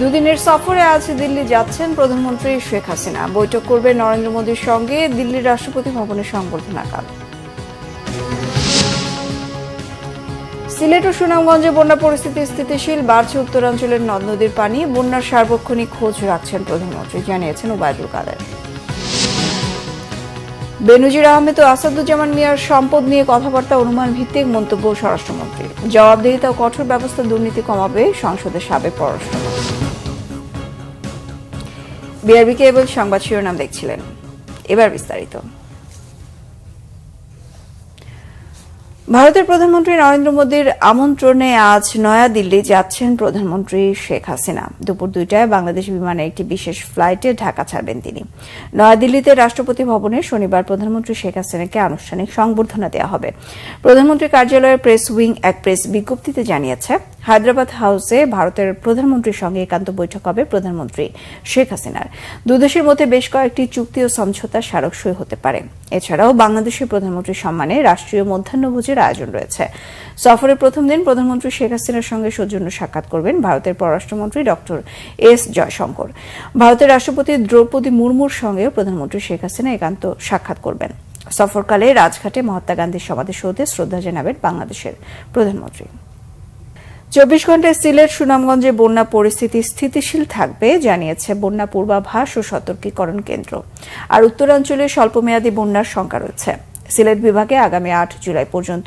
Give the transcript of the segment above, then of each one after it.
দুদিনের সফরে আজ দিল্লি যাচ্ছেন প্রধানমন্ত্রী শেখ হাসিনা বৈঠক করবে নরেন্দ্র মোদীর সঙ্গে দিল্লির রাষ্ট্রপতি ভবনের সংবর্ধনা কাল সিলেট ও সুনামগঞ্জে বন্যা পরিস্থিতি স্থিতিশীল বাড়ছে উত্তরাঞ্চলের নদ নদীর পানি বন্যার সার্বক্ষণিক খোঁজ রাখছেন প্রধানমন্ত্রী জানিয়েছেন ওবায়দুল কাদের বেনজির আহমেদ ও আসাদুজ্জামান মিয়ার সম্পদ নিয়ে কথাবার্তা অনুমান ভিত্তিক মন্তব্য স্বরাষ্ট্রমন্ত্রী জবাবদিহিতা ও কঠোর ব্যবস্থা দুর্নীতি কমাবে সংসদের সাবেক পররাষ্ট্রমন্ত্রী বিআরবি কেবল সংবাদ শিরোনাম দেখছিলেন এবার বিস্তারিত ভারতের প্রধানমন্ত্রী নরেন্দ্র মোদীর আমন্ত্রণে আজ নয়াদিল্লি যাচ্ছেন প্রধানমন্ত্রী শেখ হাসিনা দুপুর দুইটায় বাংলাদেশ বিমানে একটি বিশেষ ফ্লাইটে ঢাকা ছাড়বেন তিনি নয়াদিল্লিতে রাষ্ট্রপতি ভবনে শনিবার প্রধানমন্ত্রী শেখ হাসিনাকে আনুষ্ঠানিক সংবর্ধনা দেওয়া হবে প্রধানমন্ত্রী কার্যালয়ের প্রেস উইং এক প্রেস বিজ্ঞপ্তিতে জানিয়েছে হায়দ্রাবাদ হাউসে ভারতের প্রধানমন্ত্রীর সঙ্গে একান্ত বৈঠক হবে প্রধানমন্ত্রী শেখ হাসিনার দুদেশের মধ্যে বেশ কয়েকটি চুক্তি ও সমঝোতা স্মারক সই হতে পারে এছাড়াও বাংলাদেশের প্রধানমন্ত্রী সম্মানে রাষ্ট্রীয় মধ্যাহ্নভোজের আয়োজন রয়েছে সফরের প্রথম দিন প্রধানমন্ত্রী শেখ হাসিনার সঙ্গে সৌজন্য সাক্ষাৎ করবেন ভারতের পররাষ্ট্রমন্ত্রী ডক্টর এস জয়শঙ্কর ভারতের রাষ্ট্রপতি দ্রৌপদী মুর্মুর সঙ্গেও প্রধানমন্ত্রী শেখ হাসিনা একান্ত সাক্ষাৎ করবেন সফরকালে রাজঘাটে মহাত্মা গান্ধীর সমাধিসৌধে শ্রদ্ধা জানাবেন বাংলাদেশের প্রধানমন্ত্রী চব্বিশ ঘন্টায় সিলেট সুনামগঞ্জে বন্যা পরিস্থিতি স্থিতিশীল থাকবে জানিয়েছে বন্যা পূর্বাভাস ও সতর্কীকরণ কেন্দ্র আর উত্তরাঞ্চলে স্বল্পমেয়াদী বন্যার শঙ্কা রয়েছে সিলেট বিভাগে আগামী আট জুলাই পর্যন্ত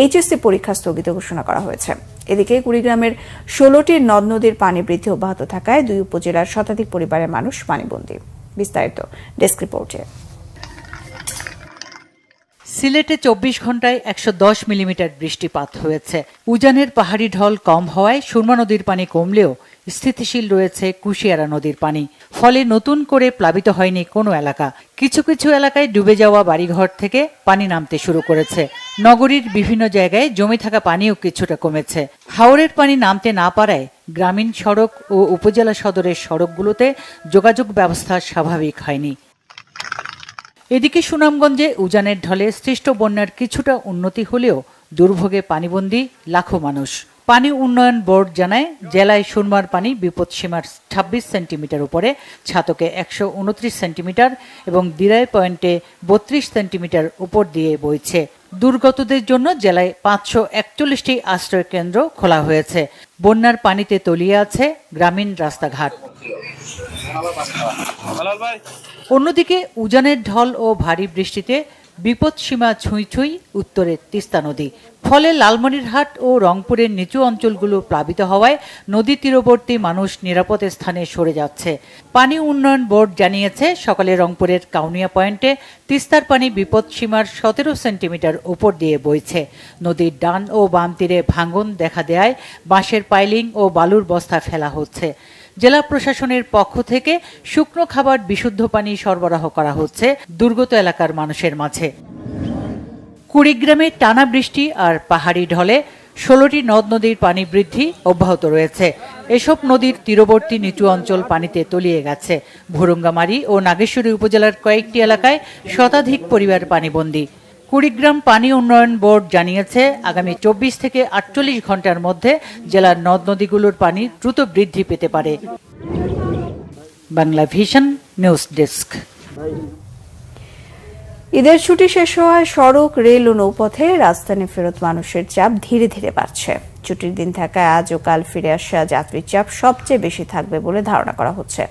এইচএসসি পরীক্ষা স্থগিত ঘোষণা করা হয়েছে এদিকে কুড়িগ্রামের ষোলোটি নদ নদীর পানি বৃদ্ধি অব্যাহত থাকায় দুই উপজেলার শতাধিক পরিবারের মানুষ পানিবন্দী বিস্তারিত ডেস্ক রিপোর্টে সিলেটে চব্বিশ ঘন্টায় একশো দশ মিলিমিটার বৃষ্টিপাত হয়েছে উজানের পাহাড়ি ঢল কম হওয়ায় সুরমা নদীর পানি কমলেও স্থিতিশীল রয়েছে কুশিয়ারা নদীর পানি ফলে নতুন করে প্লাবিত হয়নি কোনো এলাকা কিছু কিছু এলাকায় ডুবে যাওয়া বাড়িঘর থেকে পানি নামতে শুরু করেছে নগরীর বিভিন্ন জায়গায় জমে থাকা পানিও কিছুটা কমেছে হাওরের পানি নামতে না পারায় গ্রামীণ সড়ক ও উপজেলা সদরের সড়কগুলোতে যোগাযোগ ব্যবস্থা স্বাভাবিক হয়নি এদিকে সুনামগঞ্জে উজানের ঢলে সৃষ্ট বন্যার কিছুটা উন্নতি হলেও দুর্ভোগে পানিবন্দী লাখো মানুষ পানি উন্নয়ন বোর্ড জানায় জেলায় সুরমার পানি বিপদসীমার ছাব্বিশ সেন্টিমিটার উপরে ছাতকে একশো উনত্রিশ সেন্টিমিটার এবং দিরাই পয়েন্টে বত্রিশ সেন্টিমিটার উপর দিয়ে বইছে দুর্গতদের জন্য জেলায় পাঁচশো একচল্লিশটি আশ্রয়কেন্দ্র খোলা হয়েছে বন্যার পানিতে তলিয়ে আছে গ্রামীণ রাস্তাঘাট অন্যদিকে উজানের ঢল ও ভারী বৃষ্টিতে বিপদসীমা ছুঁই ছুঁই উত্তরে তিস্তা নদী ফলে লালমনিরহাট ও রংপুরের নিচু অঞ্চলগুলো প্লাবিত হওয়ায় নদী তীরবর্তী মানুষ নিরাপদ স্থানে সরে যাচ্ছে পানি উন্নয়ন বোর্ড জানিয়েছে সকালে রংপুরের কাউনিয়া পয়েন্টে তিস্তার পানি বিপদসীমার সতেরো সেন্টিমিটার উপর দিয়ে বইছে নদীর ডান ও বাম তীরে ভাঙন দেখা দেয় বাঁশের পাইলিং ও বালুর বস্তা ফেলা হচ্ছে জেলা প্রশাসনের পক্ষ থেকে শুকনো খাবার বিশুদ্ধ পানি সরবরাহ করা হচ্ছে দুর্গত এলাকার মানুষের মাঝে কুড়িগ্রামে টানা বৃষ্টি আর পাহাড়ি ঢলে ষোলোটি নদ নদীর পানি বৃদ্ধি অব্যাহত রয়েছে এসব নদীর তীরবর্তী নিচু অঞ্চল পানিতে তলিয়ে গেছে ভুরুঙ্গামারি ও নাগেশ্বরী উপজেলার কয়েকটি এলাকায় শতাধিক পরিবার পানিবন্দী কুড়িগ্রাম পানি উন্নয়ন বোর্ড জানিয়েছে আগামী চব্বিশ থেকে আটচল্লিশ ঘন্টার মধ্যে জেলার নদ নদীগুলোর পানি দ্রুত বৃদ্ধি পেতে পারে বাংলা ভিশন নিউজ ডেস্ক ঈদের ছুটি শেষ হওয়ায় সড়ক রেল ও নৌপথে রাজধানী ফেরত মানুষের চাপ ধীরে ধীরে বাড়ছে ছুটির দিন থাকায় আজ ও কাল ফিরে আসা যাত্রীর চাপ সবচেয়ে বেশি থাকবে বলে ধারণা করা হচ্ছে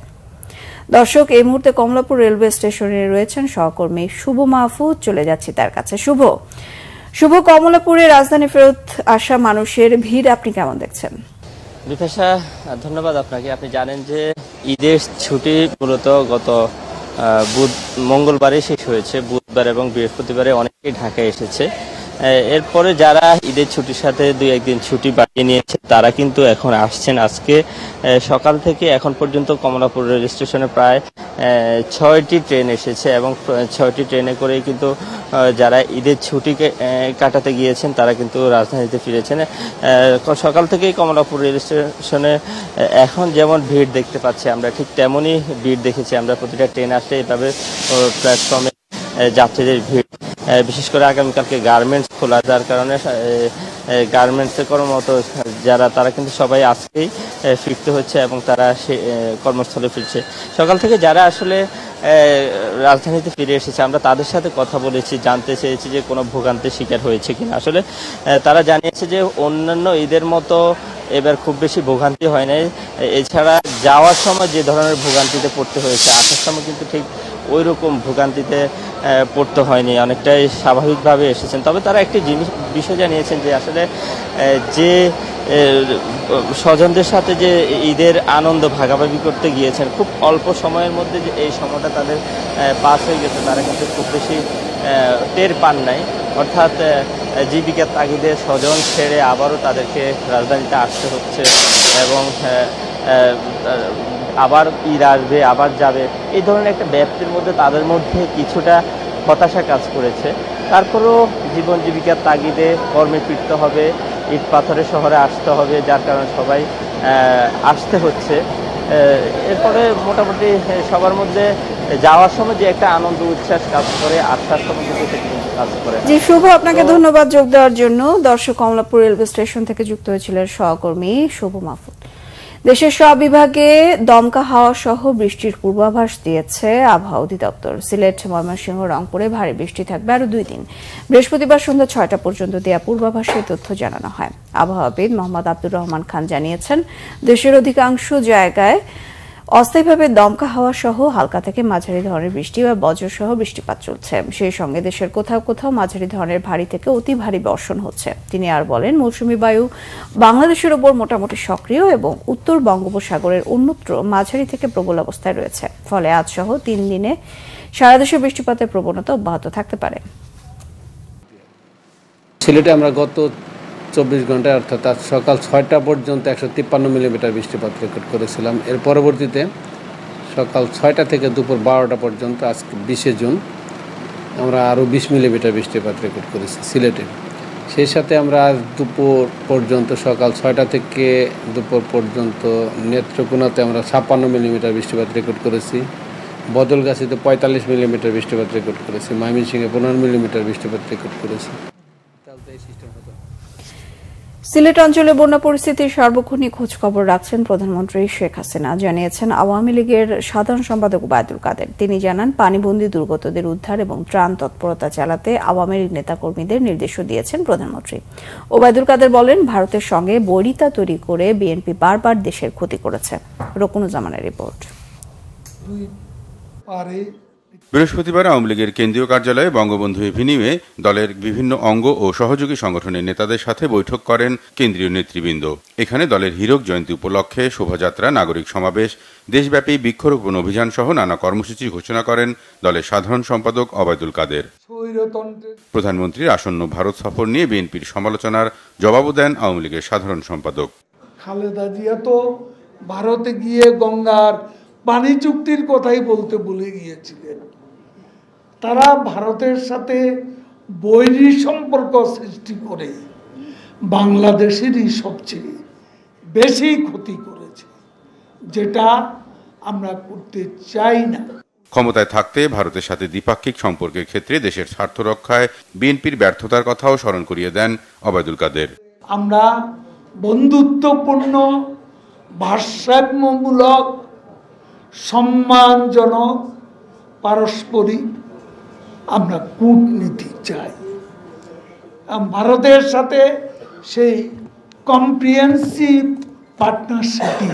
দর্শক এই মুহূর্তে কমলাপুর রেলওয়ে স্টেশনে রয়েছেন সহকর্মী শুভ মাহফুজ চলে যাচ্ছি তার কাছে শুভ শুভ কমলাপুরে রাজধানী ফেরত আসা মানুষের ভিড় আপনি কেমন দেখছেন বিপাশা ধন্যবাদ আপনাকে আপনি জানেন যে ঈদের ছুটি মূলত গত বুধ মঙ্গলবারে শেষ হয়েছে বুধবার এবং বৃহস্পতিবারে অনেকেই ঢাকায় এসেছে এরপরে যারা ঈদের ছুটির সাথে দুই একদিন ছুটি বাড়িয়ে নিয়েছে তারা কিন্তু এখন আসছেন আজকে সকাল থেকে এখন পর্যন্ত কমলাপুর রেল স্টেশনে প্রায় ছয়টি ট্রেন এসেছে এবং ছয়টি ট্রেনে করেই কিন্তু যারা ঈদের ছুটি কাটাতে গিয়েছেন তারা কিন্তু রাজধানীতে ফিরেছেন সকাল থেকেই কমলাপুর রেল স্টেশনে এখন যেমন ভিড় দেখতে পাচ্ছি আমরা ঠিক তেমনই ভিড় দেখেছি আমরা প্রতিটা ট্রেন আসলে এভাবে প্ল্যাটফর্মে যাত্রীদের ভিড় বিশেষ করে আগামীকালকে গার্মেন্টস খোলা যার কারণে গার্মেন্টসে কর্মরত যারা তারা কিন্তু সবাই আজকেই ফিরতে হচ্ছে এবং তারা সে কর্মস্থলে ফিরছে সকাল থেকে যারা আসলে রাজধানীতে ফিরে এসেছে আমরা তাদের সাথে কথা বলেছি জানতে চেয়েছি যে কোনো ভোগান্তির শিকার হয়েছে কিনা আসলে তারা জানিয়েছে যে অন্যান্য ঈদের মতো এবার খুব বেশি ভোগান্তি হয় নাই এছাড়া যাওয়ার সময় যে ধরনের ভোগান্তিতে পড়তে হয়েছে আসার সময় কিন্তু ঠিক ওই রকম ভোগান্তিতে পড়তে হয়নি অনেকটাই স্বাভাবিকভাবে এসেছেন তবে তারা একটি জিনিস বিষয় জানিয়েছেন যে আসলে যে স্বজনদের সাথে যে ঈদের আনন্দ ভাগাভাগি করতে গিয়েছেন খুব অল্প সময়ের মধ্যে যে এই সময়টা তাদের পাস হয়ে গেছে তারা কিন্তু খুব বেশি টের পান নাই অর্থাৎ জীবিকার তাগিদে স্বজন ছেড়ে আবারও তাদেরকে রাজধানীতে আসতে হচ্ছে এবং আবার ঈদ আসবে আবার যাবে এই ধরনের একটা ব্যাপ্তির মধ্যে তাদের মধ্যে কিছুটা হতাশা কাজ করেছে তারপরেও জীবন জীবিকার তাগিদে কর্মে ফিরতে হবে ইট পাথরের শহরে আসতে হবে যার কারণে সবাই আসতে হচ্ছে এরপরে মোটামুটি সবার মধ্যে যাওয়ার সময় যে একটা আনন্দ উচ্ছ্বাস কাজ করে আসার সময় কাজ করে শুভ আপনাকে ধন্যবাদ যোগ দেওয়ার জন্য দর্শক কমলাপুর রেলওয়ে স্টেশন থেকে যুক্ত হয়েছিলেন সহকর্মী শুভ মাহফুজ দেশের সব বিভাগে দমকা হাওয়া সহ বৃষ্টির পূর্বাভাস দিয়েছে আবহাওয়া অধিদপ্তর সিলেট ময়মনসিংহ রংপুরে ভারী বৃষ্টি থাকবে আরও দুই দিন বৃহস্পতিবার সন্ধ্যা ছয়টা পর্যন্ত দেয়া পূর্বাভাসের তথ্য জানানো হয় আবহাওয়াবিদ মোহাম্মদ আব্দুর রহমান খান জানিয়েছেন দেশের অধিকাংশ জায়গায় অস্থায়ীভাবে দমকা হাওয়া সহ হালকা থেকে মাঝারি ধরনের বৃষ্টি বা বজ্র সহ বৃষ্টিপাত চলছে সেই সঙ্গে দেশের কোথাও কোথাও মাঝারি ধরনের ভারী থেকে অতি ভারী বর্ষণ হচ্ছে তিনি আর বলেন মৌসুমি বায়ু বাংলাদেশের ওপর মোটামুটি সক্রিয় এবং উত্তর বঙ্গোপসাগরের অন্যত্র মাঝারি থেকে প্রবল অবস্থায় রয়েছে ফলে আজ সহ তিন দিনে সারা দেশে বৃষ্টিপাতের প্রবণতা অব্যাহত থাকতে পারে সিলেটে আমরা গত চব্বিশ ঘন্টায় অর্থাৎ আজ সকাল ছয়টা পর্যন্ত একশো তিপ্পান্ন মিলিমিটার বৃষ্টিপাত রেকর্ড করেছিলাম এর পরবর্তীতে সকাল ছয়টা থেকে দুপুর বারোটা পর্যন্ত আজকে বিশে জুন আমরা আরও বিশ মিলিমিটার বৃষ্টিপাত রেকর্ড করেছি সিলেটে সেই সাথে আমরা আজ দুপুর পর্যন্ত সকাল ছয়টা থেকে দুপুর পর্যন্ত নেত্রকোনাতে আমরা ছাপ্পান্ন মিলিমিটার বৃষ্টিপাত রেকর্ড করেছি বদলগাছিতে পঁয়তাল্লিশ মিলিমিটার বৃষ্টিপাত রেকর্ড করেছি ময়মনসিংহে পনেরো মিলিমিটার বৃষ্টিপাত রেকর্ড করেছি সিলেট অঞ্চলে বন্যা পরিস্থিতির সার্বক্ষণিক খোঁজখবর রাখছেন প্রধানমন্ত্রী শেখ হাসিনা জানিয়েছেন আওয়ামী লীগের সাধারণ সম্পাদক ওবায়দুল কাদের তিনি জানান পানিবন্দী দুর্গতদের উদ্ধার এবং ত্রাণ তৎপরতা চালাতে আওয়ামী লীগ নেতাকর্মীদের নির্দেশও দিয়েছেন প্রধানমন্ত্রী ওবায়দুল কাদের বলেন ভারতের সঙ্গে বৈরিতা তৈরি করে বিএনপি বারবার দেশের ক্ষতি করেছে রকুনুজামানের রিপোর্ট বৃহস্পতিবার আওয়ামী লীগের কেন্দ্রীয় কার্যালয়ে বঙ্গবন্ধু এভিনিউয়ে দলের বিভিন্ন অঙ্গ ও সহযোগী সংগঠনের নেতাদের সাথে বৈঠক করেন কেন্দ্রীয় নেতৃবৃন্দ এখানে দলের হীরক জয়ন্তী উপলক্ষে শোভাযাত্রা নাগরিক সমাবেশ দেশব্যাপী বৃক্ষরোপণ অভিযান সহ নানা কর্মসূচি ঘোষণা করেন দলের সাধারণ সম্পাদক অবায়দুল কাদের প্রধানমন্ত্রীর আসন্ন ভারত সফর নিয়ে বিএনপির সমালোচনার জবাবও দেন আওয়ামী লীগের সাধারণ সম্পাদক খালেদা জিয়া তো ভারতে গিয়ে গঙ্গার পানি চুক্তির কথাই বলতে ভুলে গিয়েছিলেন তারা ভারতের সাথে বৈরী সম্পর্ক সৃষ্টি করে বাংলাদেশেরই সবচেয়ে বেশি ক্ষতি করেছে যেটা আমরা করতে চাই না ক্ষমতায় থাকতে ভারতের সাথে দ্বিপাক্ষিক সম্পর্কের ক্ষেত্রে দেশের স্বার্থ রক্ষায় বিএনপির ব্যর্থতার কথাও স্মরণ করিয়ে দেন অবায়দুল কাদের আমরা বন্ধুত্বপূর্ণ ভারসাম্যমূলক সম্মানজনক পারস্পরিক আমরা কূটনীতি চাই ভারতের সাথে সেই কম্প্রিহেন্সিভ পার্টনারশিপই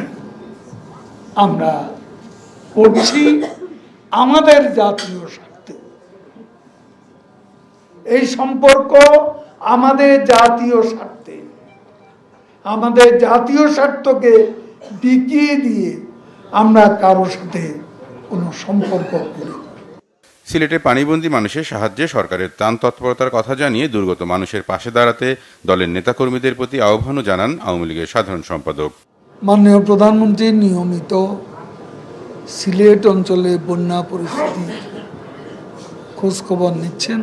আমরা করছি আমাদের জাতীয় স্বার্থে এই সম্পর্ক আমাদের জাতীয় স্বার্থে আমাদের জাতীয় স্বার্থকে বিকিয়ে দিয়ে আমরা কারোর সাথে কোনো সম্পর্ক করি সিলেটে পানিবন্দী মানুষের সাহায্যে সরকারের ত্রাণ তৎপরতার কথা জানিয়ে দুর্গত মানুষের পাশে দাঁড়াতে দলের নেতাকর্মীদের প্রতি আহ্বানও জানান আওয়ামী লীগের সাধারণ সম্পাদক মাননীয় প্রধানমন্ত্রী নিয়মিত সিলেট অঞ্চলে বন্যা পরিস্থিতি খোঁজখবর নিচ্ছেন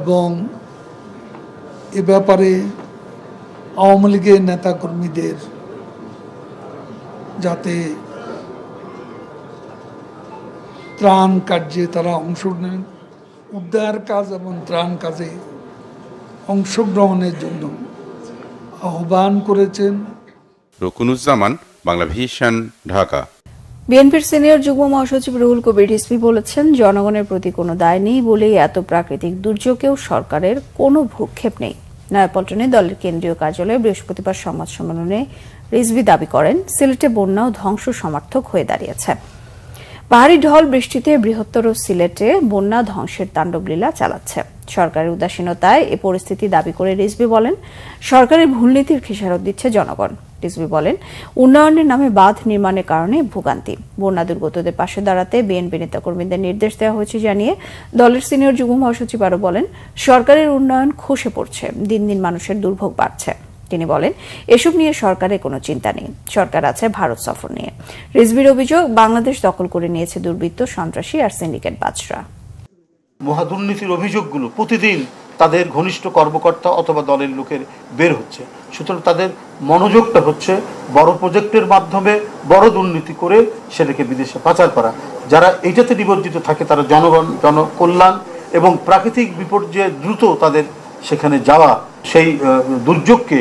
এবং এ ব্যাপারে আওয়ামী লীগের নেতাকর্মীদের যাতে ত্রাণ কার্যে তারা অংশ নেন উদ্ধার কাজ এবং ত্রাণ কাজে অংশগ্রহণের জন্য আহ্বান করেছেন রকুনুজ্জামান বাংলা ভিশন ঢাকা বিএনপির সিনিয়র যুগ্ম মহাসচিব রুহুল কবির রিসপি বলেছেন জনগণের প্রতি কোনো দায় নেই বলেই এত প্রাকৃতিক দুর্যোগেও সরকারের কোনো ভূক্ষেপ নেই নয়াপল্টনে দলের কেন্দ্রীয় কার্যালয়ে বৃহস্পতিবার সংবাদ সম্মেলনে রিজভি দাবি করেন সিলেটে বন্যাও ধ্বংস সমার্থক হয়ে দাঁড়িয়েছে ভারী ঢল বৃষ্টিতে বৃহত্তর সিলেটে বন্যা ধ্বংসের তাণ্ডবলীলা চালাচ্ছে সরকারের উদাসীনতায় এ পরিস্থিতি দাবি করে রিজবি বলেন সরকারের ভুল নীতির খেসারত দিচ্ছে জনগণ রিজবি বলেন উন্নয়নের নামে বাঁধ নির্মাণের কারণে ভোগান্তি বন্যা দুর্গতদের পাশে দাঁড়াতে বিএনপি নেতাকর্মীদের নির্দেশ দেওয়া হয়েছে জানিয়ে দলের সিনিয়র যুগ্ম মহাসচিব আরও বলেন সরকারের উন্নয়ন খসে পড়ছে দিন দিন মানুষের দুর্ভোগ বাড়ছে তিনি বলেন এসব নিয়ে সরকারের কোনো চিন্তা নেই সরকার আছে ভারত সফর নিয়ে রিজবির অভিযোগ বাংলাদেশ দখল করে নিয়েছে দুর্বৃত্ত সন্ত্রাসী আর সিন্ডিকেট বাজরা মহাদুর্নীতির অভিযোগগুলো প্রতিদিন তাদের ঘনিষ্ঠ কর্মকর্তা অথবা দলের লোকের বের হচ্ছে সুতরাং তাদের মনোযোগটা হচ্ছে বড় প্রজেক্টের মাধ্যমে বড় দুর্নীতি করে সেটাকে বিদেশে পাচার করা যারা এইটাতে নিবজ্জিত থাকে তারা জনগণ জনকল্যাণ এবং প্রাকৃতিক বিপর্যয়ে দ্রুত তাদের সেখানে যাওয়া সেই দুর্যোগকে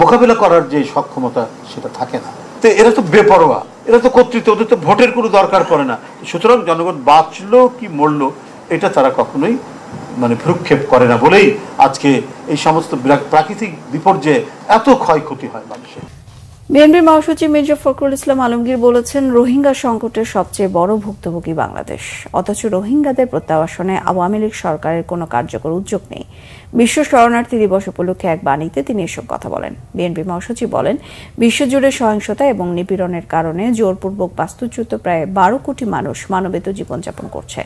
মোকাবিলা করার যে সক্ষমতা সেটা থাকে না তো এরা তো বেপরোয়া এরা তো কর্তৃত্ব ওদের তো ভোটের কোনো দরকার পড়ে না সুতরাং জনগণ বাঁচলো কি মরল এটা তারা কখনোই মানে ভ্রুক্ষেপ করে না বলেই আজকে এই সমস্ত প্রাকৃতিক বিপর্যয়ে এত ক্ষয়ক্ষতি হয় মানুষের বিএনপি মহাসচিব মির্জা ফখরুল ইসলাম আলমগীর বলেছেন রোহিঙ্গা সংকটের সবচেয়ে বড় ভুক্তভোগী বাংলাদেশ অথচ রোহিঙ্গাদের প্রত্যাবাসনে আওয়ামী লীগ সরকারের কোনো কার্যকর উদ্যোগ নেই বিশ্ব শরণার্থী দিবস উপলক্ষে এক বাণীতে তিনি এসব কথা বলেন বিএনপি মহাসচিব বলেন বিশ্বজুড়ে সহিংসতা এবং নিপীড়নের কারণে জোরপূর্বক বাস্তুচ্যুত প্রায় বারো কোটি মানুষ মানবেত জীবনযাপন করছে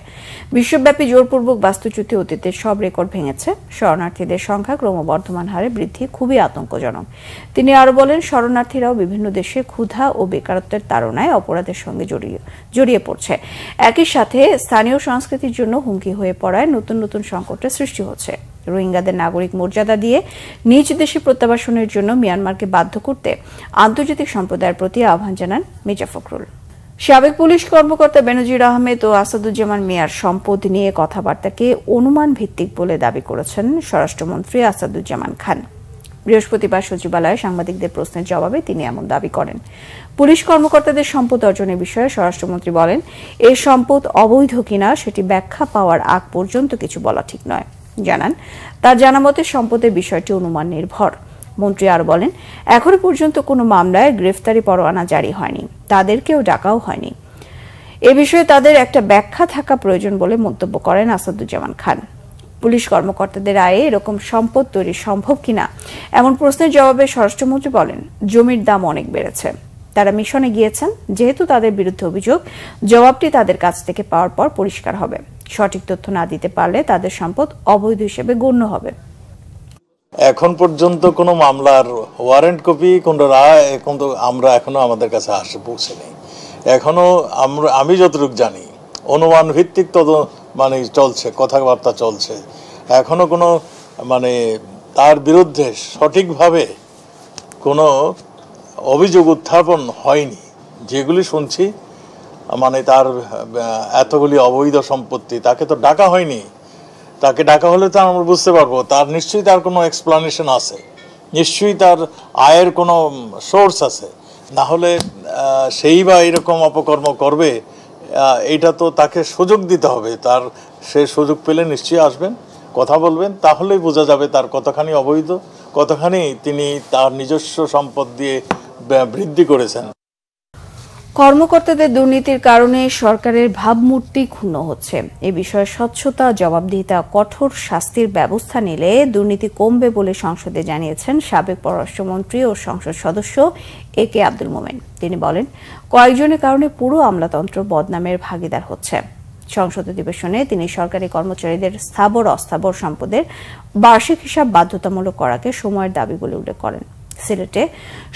বিশ্বব্যাপী জোরপূর্বক বাস্তুচ্যুতি অতীতের সব রেকর্ড ভেঙেছে শরণার্থীদের সংখ্যা ক্রমবর্ধমান হারে বৃদ্ধি খুবই আতঙ্কজনক তিনি আরও বলেন শরণার্থীরাও বিভিন্ন দেশে ক্ষুধা ও বেকারত্বের তাড়নায় অপরাধের সঙ্গে জড়িয়ে জড়িয়ে পড়ছে একই সাথে স্থানীয় সংস্কৃতির জন্য হুমকি হয়ে পড়ায় নতুন নতুন সংকটের সৃষ্টি হচ্ছে রোহিঙ্গাদের নাগরিক মর্যাদা দিয়ে নিজ দেশে প্রত্যাবাসনের জন্য মিয়ানমারকে বাধ্য করতে আন্তর্জাতিক সম্প্রদায়ের প্রতি আহ্বান জানান মির্জা ফখরুল সাবেক পুলিশ কর্মকর্তা বেনজির আহমেদ ও আসাদুজ্জামান মিয়ার সম্পদ নিয়ে কথাবার্তাকে অনুমান ভিত্তিক বলে দাবি করেছেন স্বরাষ্ট্রমন্ত্রী আসাদুজ্জামান খান বৃহস্পতিবার সচিবালয়ে সাংবাদিকদের প্রশ্নের জবাবে তিনি এমন দাবি করেন পুলিশ কর্মকর্তাদের সম্পদ অর্জনের বিষয়ে স্বরাষ্ট্রমন্ত্রী বলেন এ সম্পদ অবৈধ কিনা সেটি ব্যাখ্যা পাওয়ার আগ পর্যন্ত কিছু বলা ঠিক নয় জানান তার জানামতে সম্পদের বিষয়টি অনুমান নির্ভর মন্ত্রী আরও বলেন এখনো পর্যন্ত কোনো মামলায় গ্রেফতারি পরোয়ানা জারি হয়নি তাদেরকেও ডাকাও হয়নি এ বিষয়ে তাদের একটা ব্যাখ্যা থাকা প্রয়োজন বলে মন্তব্য করেন আসাদুজ্জামান খান পুলিশ কর্মকর্তাদের আয়ে এরকম সম্পদ তৈরি সম্ভব কিনা এমন প্রশ্নের জবাবে স্বরাষ্ট্রমন্ত্রী বলেন জমির দাম অনেক বেড়েছে তারা মিশনে গিয়েছেন যেহেতু তাদের বিরুদ্ধে অভিযোগ জবাবটি তাদের কাছ থেকে পাওয়ার পর পরিষ্কার হবে সঠিক তথ্য না দিতে পারলে তাদের সম্পদ অবৈধ হিসেবে গণ্য হবে এখন পর্যন্ত কোনো মামলার ওয়ারেন্ট কপি কোনো রায় তো আমরা এখনো আমাদের কাছে আসে পৌঁছেনি এখনো আমরা আমি যতটুকু জানি অনুমান ভিত্তিক তদ মানে চলছে কথাবার্তা চলছে এখনো কোনো মানে তার বিরুদ্ধে সঠিকভাবে কোনো অভিযোগ উত্থাপন হয়নি যেগুলি শুনছি মানে তার এতগুলি অবৈধ সম্পত্তি তাকে তো ডাকা হয়নি তাকে ডাকা হলে তো আমরা বুঝতে পারবো তার নিশ্চয়ই তার কোনো এক্সপ্লানেশন আছে নিশ্চয়ই তার আয়ের কোনো সোর্স আছে না হলে সেই বা এরকম অপকর্ম করবে এটা তো তাকে সুযোগ দিতে হবে তার সে সুযোগ পেলে নিশ্চয়ই আসবেন কথা বলবেন তাহলেই বোঝা যাবে তার কতখানি অবৈধ কতখানি তিনি তার নিজস্ব সম্পদ দিয়ে বৃদ্ধি করেছেন কর্মকর্তাদের দুর্নীতির কারণে সরকারের ভাবমূর্তি ক্ষুণ্ণ হচ্ছে এ বিষয়ে স্বচ্ছতা জবাবদিহিতা কঠোর শাস্তির ব্যবস্থা নিলে দুর্নীতি কমবে বলে সংসদে জানিয়েছেন সাবেক পররাষ্ট্রমন্ত্রী ও সংসদ সদস্য এ কে আব্দুল মোমেন তিনি বলেন কয়েকজনের কারণে পুরো আমলাতন্ত্র বদনামের ভাগিদার হচ্ছে সংসদ অধিবেশনে তিনি সরকারি কর্মচারীদের স্থাবর অস্থাবর সম্পদের বার্ষিক হিসাব বাধ্যতামূলক করাকে সময়ের দাবি বলে উল্লেখ করেন সিলেটে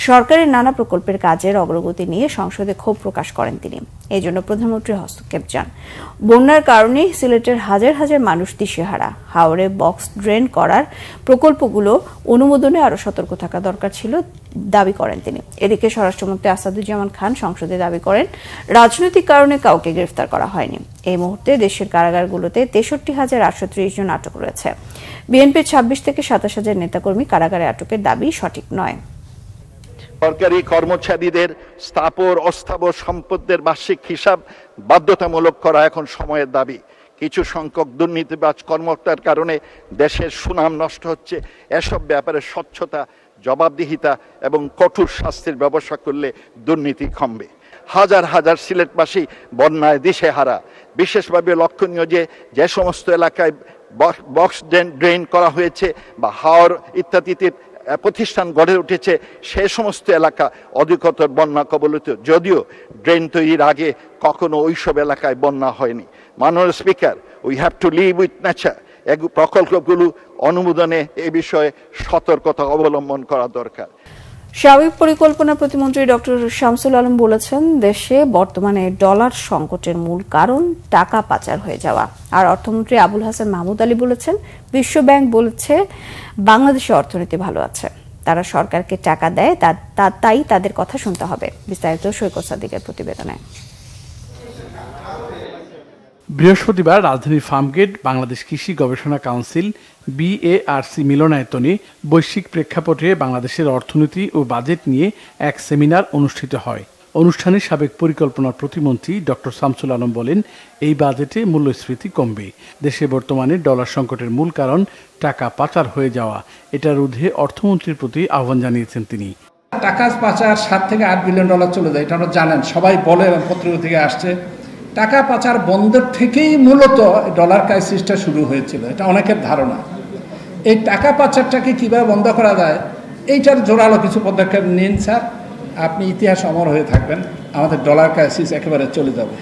সরকারের নানা প্রকল্পের কাজের অগ্রগতি নিয়ে সংসদে ক্ষোভ প্রকাশ করেন তিনি এজন্য প্রধানমন্ত্রীর হস্তক্ষেপ চান বন্যার কারণে সিলেটের হাজার হাজার মানুষ দিশেহারা হাওড়ে বক্স ড্রেন করার প্রকল্পগুলো অনুমোদনে আরও সতর্ক থাকা দরকার ছিল দাবি করেন তিনি এদিকে স্বরাষ্ট্রমন্ত্রী আসাদুজ্জামান খান সংসদে দাবি করেন রাজনৈতিক কারণে কাউকে গ্রেফতার করা হয়নি এই মুহূর্তে দেশের কারাগারগুলোতে তেষট্টি হাজার আটশো ত্রিশ জন আটক রয়েছে বিএনপির ছাব্বিশ থেকে সাতাশ হাজার নেতাকর্মী কারাগারে আটকের দাবি সঠিক নয় সরকারি কর্মচারীদের স্থাপর অস্থাবর সম্পদের বার্ষিক হিসাব বাধ্যতামূলক করা এখন সময়ের দাবি কিছু সংখ্যক দুর্নীতিবাজ কর্মকর্তার কারণে দেশের সুনাম নষ্ট হচ্ছে এসব ব্যাপারে স্বচ্ছতা জবাবদিহিতা এবং কঠোর শাস্তির ব্যবস্থা করলে দুর্নীতি কমবে হাজার হাজার সিলেটবাসী বন্যায় হারা বিশেষভাবে লক্ষণীয় যে যে সমস্ত এলাকায় বক্স ড্রেন করা হয়েছে বা হাওর ইত্যাদিতে প্রতিষ্ঠান গড়ে উঠেছে সে সমস্ত এলাকা অধিকতর বন্যা কবলিত যদিও ড্রেন তৈরির আগে কখনো ওইসব এলাকায় বন্যা হয়নি মাননীয় speaker we have to live with nature প্রকল্পগুলো অনুমোদনে এ বিষয়ে সতর্কতা অবলম্বন করা দরকার সাবেক পরিকল্পনা প্রতিমন্ত্রী ডক্টর শামসুল আলম বলেছেন দেশে বর্তমানে ডলার সংকটের মূল কারণ টাকা পাচার হয়ে যাওয়া আর অর্থমন্ত্রী আবুল হাসান মাহমুদ আলী বলেছেন বিশ্ব ব্যাংক বলেছে বাংলাদেশের অর্থনীতি ভালো আছে তারা সরকারকে টাকা দেয় তাই তাদের কথা শুনতে হবে বিস্তারিত সৈকত সাদিকের প্রতিবেদনে বৃহস্পতিবার রাজধানীর ফার্মগেট বাংলাদেশ কৃষি গবেষণা কাউন্সিল বিএআরসি মিলনায়তনে বৈশ্বিক প্রেক্ষাপটে বাংলাদেশের অর্থনীতি ও বাজেট নিয়ে এক সেমিনার অনুষ্ঠিত হয় অনুষ্ঠানে সাবেক পরিকল্পনা প্রতিমন্ত্রী ডক্টর শামসুল আলম বলেন এই বাজেটে মূল্যস্ফীতি কমবে দেশে বর্তমানে ডলার সংকটের মূল কারণ টাকা পাচার হয়ে যাওয়া এটা রোধে অর্থমন্ত্রীর প্রতি আহ্বান জানিয়েছেন তিনি টাকা পাচার সাত থেকে আট বিলিয়ন ডলার চলে যায় এটা জানেন সবাই বলে এবং পত্রিকা থেকে আসছে টাকা পাচার বন্দর থেকেই মূলত ডলার ক্রাইসিসটা শুরু হয়েছিল এটা অনেকের ধারণা এই টাকা পাচারটাকে কীভাবে বন্ধ করা যায় এইটার জোরালো কিছু পদক্ষেপ নিন স্যার আপনি ইতিহাস অমর হয়ে থাকবেন আমাদের ডলার ক্রাইসিস একেবারে চলে যাবে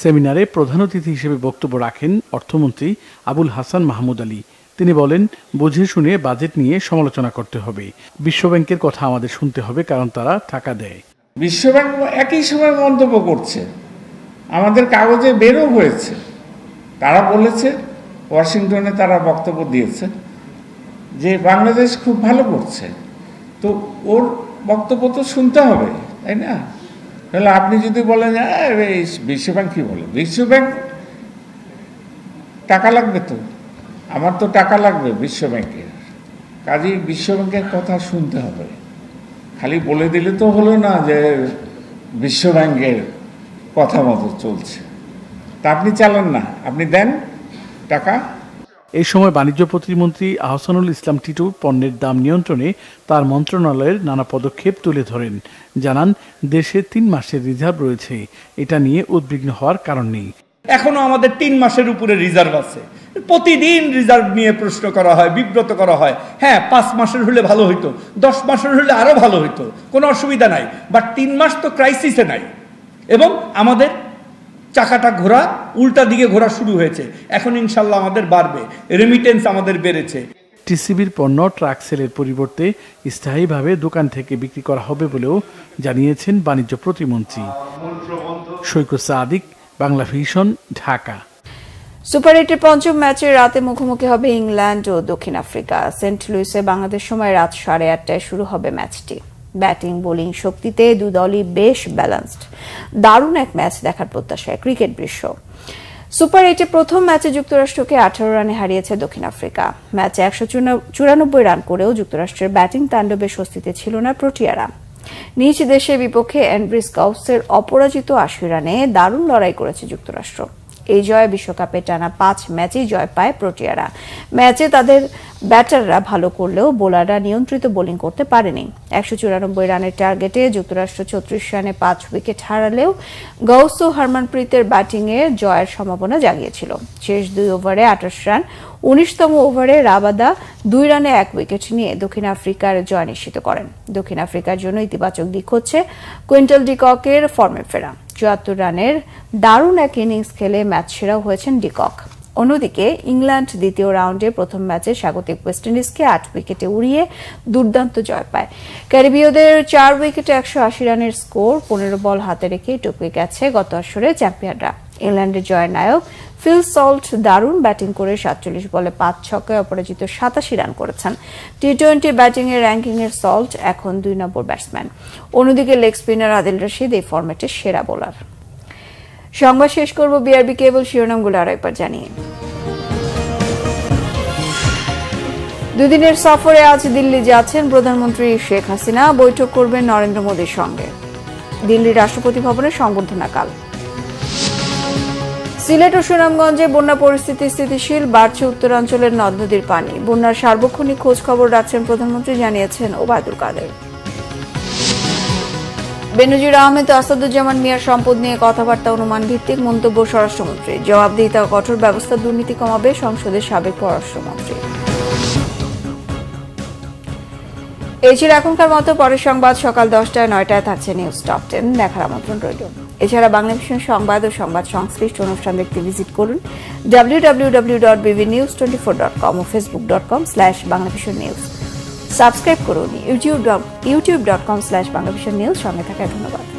সেমিনারে প্রধান অতিথি হিসেবে বক্তব্য রাখেন অর্থমন্ত্রী আবুল হাসান মাহমুদ আলী তিনি বলেন বুঝে শুনে বাজেট নিয়ে সমালোচনা করতে হবে বিশ্বব্যাংকের কথা আমাদের শুনতে হবে কারণ তারা টাকা দেয় বিশ্বব্যাংক একই সময় মন্তব্য করছে আমাদের কাগজে বেরও হয়েছে তারা বলেছে ওয়াশিংটনে তারা বক্তব্য দিয়েছে যে বাংলাদেশ খুব ভালো করছে তো ওর বক্তব্য তো শুনতে হবে তাই না তাহলে আপনি যদি বলেন হ্যাঁ, বিশ্বব্যাংক কী বলে বিশ্বব্যাংক টাকা লাগবে তো আমার তো টাকা লাগবে বিশ্বব্যাংকের কাজেই বিশ্বব্যাংকের কথা শুনতে হবে খালি বলে দিলে তো হলো না যে বিশ্বব্যাংকের কথা মতো চলছে তা আপনি চালান না আপনি দেন টাকা এই সময় বাণিজ্য প্রতিমন্ত্রী আহসানুল ইসলাম টিটু পণ্যের দাম নিয়ন্ত্রণে তার মন্ত্রণালয়ের নানা পদক্ষেপ তুলে ধরেন জানান দেশে তিন মাসের রিজার্ভ রয়েছে এটা নিয়ে উদ্বিগ্ন হওয়ার কারণ নেই এখনো আমাদের তিন মাসের উপরে রিজার্ভ আছে প্রতিদিন রিজার্ভ নিয়ে প্রশ্ন করা হয় বিব্রত করা হয় হ্যাঁ পাঁচ মাসের হলে ভালো হইতো দশ মাসের হলে আরও ভালো হইতো কোনো অসুবিধা নাই বাট তিন মাস তো ক্রাইসিসে নাই এবং আমাদের চাকাটা ঘোরা উল্টা দিকে ঘোরা শুরু হয়েছে এখন ইনশাল্লাহ আমাদের বাড়বে রেমিটেন্স আমাদের বেড়েছে টিসিবির পণ্য ট্রাক সেলের পরিবর্তে স্থায়ীভাবে দোকান থেকে বিক্রি করা হবে বলেও জানিয়েছেন বাণিজ্য প্রতিমন্ত্রী সৈকত সাদিক বাংলা ভিশন ঢাকা সুপার এইটের পঞ্চম ম্যাচে রাতে মুখোমুখি হবে ইংল্যান্ড ও দক্ষিণ আফ্রিকা সেন্ট লুইসে বাংলাদেশ সময় রাত সাড়ে আটটায় শুরু হবে ম্যাচটি ব্যাটিং বোলিং শক্তিতে দু দলই বেশ ব্যালান্সড দারুণ এক ম্যাচ দেখার প্রত্যাশায় ক্রিকেট বিশ্ব সুপার এইটে প্রথম ম্যাচে যুক্তরাষ্ট্রকে আঠারো রানে হারিয়েছে দক্ষিণ আফ্রিকা ম্যাচে একশো চুরানব্বই রান করেও যুক্তরাষ্ট্রের ব্যাটিং তাণ্ডবে স্বস্তিতে ছিল না প্রোটিয়ারা নিজ দেশের বিপক্ষে অ্যান্ড্রিস কাউসের অপরাজিত আশি রানে দারুণ লড়াই করেছে যুক্তরাষ্ট্র এই জয় বিশ্বকাপে টানা পাঁচ ম্যাচেই জয় পায় প্রোটিয়ারা ম্যাচে তাদের ব্যাটাররা ভালো করলেও বোলাররা নিয়ন্ত্রিত বোলিং করতে পারেনি একশো চুরানব্বই রানের টার্গেটে যুক্তরাষ্ট্র ছত্রিশ রানে পাঁচ উইকেট হারালেও ও হারমানপ্রীতের ব্যাটিংয়ে জয়ের সম্ভাবনা জাগিয়েছিল শেষ দুই ওভারে আঠাশ রান উনিশতম ওভারে রাবাদা দুই রানে এক উইকেট নিয়ে দক্ষিণ আফ্রিকার জয় নিশ্চিত করেন দক্ষিণ আফ্রিকার জন্য ইতিবাচক দিক হচ্ছে কুইন্টাল ডিককের ফর্মে ফেরা চুয়াত্তর রানের দারুণ এক ইনিংস খেলে ম্যাচ সেরাও হয়েছেন ডিকক অন্যদিকে ইংল্যান্ড দ্বিতীয় রাউন্ডে প্রথম ম্যাচে স্বাগতিক ওয়েস্ট ইন্ডিজকে আট উইকেটে উড়িয়ে দুর্দান্ত জয় পায় ক্যারিবীয়দের চার উইকেটে একশো আশি রানের স্কোর পনেরো বল হাতে রেখে টপকে গেছে গত আসরে চ্যাম্পিয়নরা ইংল্যান্ডের জয়ের নায়ক ফিল সল্ট দারুণ ব্যাটিং করে সাতচল্লিশ বলে পাঁচ ছকে অপরাজিত সাতাশি রান করেছেন টি টোয়েন্টি ব্যাটিংয়ে র্যাঙ্কিংয়ের সল্ট এখন দুই নম্বর ব্যাটসম্যান অন্যদিকে লেগ স্পিনার আদিল রশিদ এই ফর্মেটের সেরা বোলার সংবাদ শেষ করব বিআরবি কেবল শিরোনামগুলো আরো একবার জানিয়ে দুদিনের সফরে আজ দিল্লি যাচ্ছেন প্রধানমন্ত্রী শেখ হাসিনা বৈঠক করবেন নরেন্দ্র মোদীর সঙ্গে দিল্লির রাষ্ট্রপতি ভবনে সংবর্ধনা কাল সিলেট ও সুনামগঞ্জে বন্যা পরিস্থিতি স্থিতিশীল বাড়ছে উত্তরাঞ্চলের নদ নদীর পানি বন্যার সার্বক্ষণিক খোঁজ খবর রাখছেন প্রধানমন্ত্রী জানিয়েছেন ওবায়দুল কাদের বেনজির আহমেদ আসাদুজ্জামান মিয়ার সম্পদ নিয়ে কথাবার্তা অনুমান ভিত্তিক মন্তব্য স্বরাষ্ট্রমন্ত্রী জবাবদিহিতা কঠোর ব্যবস্থা দুর্নীতি কমাবে সংসদের সাবেক পররাষ্ট্রমন্ত্রী এছাড়া এখনকার মতো পরের সংবাদ সকাল দশটায় নয়টায় থাকছে নিউজ টপ টেন দেখার আমন্ত্রণ রইল এছাড়া বাংলা ভীষণ সংবাদ ও সংবাদ সংশ্লিষ্ট অনুষ্ঠান দেখতে ভিজিট করুন W W W dot B B news twenty four dot com Facebook dot com slash Bangla news subscribe করুন YouTube dot YouTube dot com slash Bangla vision news সঙ্গে থাকায় ধন্যবাদ